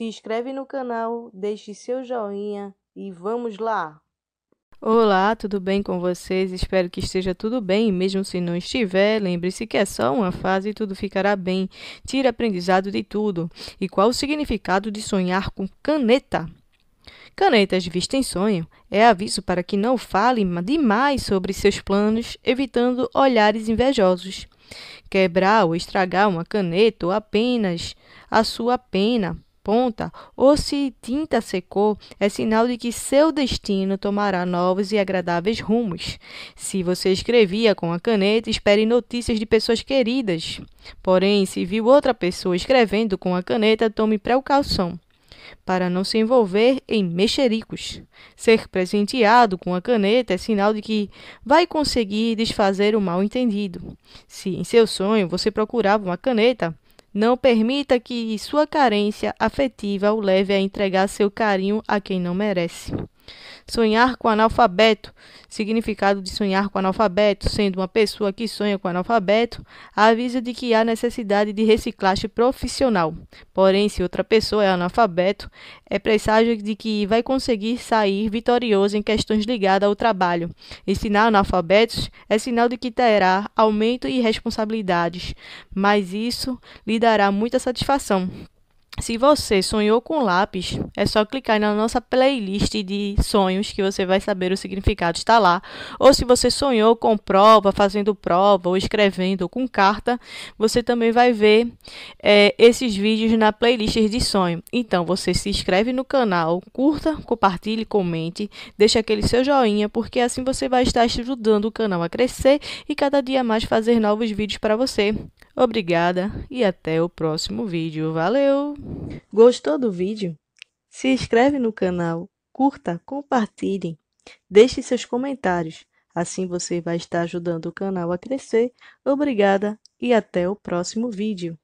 Se inscreve no canal, deixe seu joinha e vamos lá! Olá, tudo bem com vocês? Espero que esteja tudo bem, mesmo se não estiver, lembre-se que é só uma fase e tudo ficará bem. Tire aprendizado de tudo. E qual o significado de sonhar com caneta? Canetas vista em sonho é aviso para que não fale demais sobre seus planos, evitando olhares invejosos. Quebrar ou estragar uma caneta ou apenas a sua pena ponta ou se tinta secou, é sinal de que seu destino tomará novos e agradáveis rumos. Se você escrevia com a caneta, espere notícias de pessoas queridas. Porém, se viu outra pessoa escrevendo com a caneta, tome precaução para não se envolver em mexericos. Ser presenteado com a caneta é sinal de que vai conseguir desfazer o mal entendido. Se em seu sonho você procurava uma caneta, não permita que sua carência afetiva o leve a entregar seu carinho a quem não merece. Sonhar com analfabeto. Significado de sonhar com analfabeto, sendo uma pessoa que sonha com analfabeto, avisa de que há necessidade de reciclagem profissional. Porém, se outra pessoa é analfabeto, é presságio de que vai conseguir sair vitorioso em questões ligadas ao trabalho. Ensinar analfabetos é sinal de que terá aumento e responsabilidades, mas isso lhe dará muita satisfação. Se você sonhou com lápis, é só clicar na nossa playlist de sonhos que você vai saber o significado, está lá. Ou se você sonhou com prova, fazendo prova, ou escrevendo, ou com carta, você também vai ver é, esses vídeos na playlist de sonho. Então, você se inscreve no canal, curta, compartilhe, comente, deixe aquele seu joinha, porque assim você vai estar ajudando o canal a crescer e cada dia mais fazer novos vídeos para você. Obrigada e até o próximo vídeo. Valeu! Gostou do vídeo? Se inscreve no canal, curta, compartilhe, deixe seus comentários. Assim você vai estar ajudando o canal a crescer. Obrigada e até o próximo vídeo.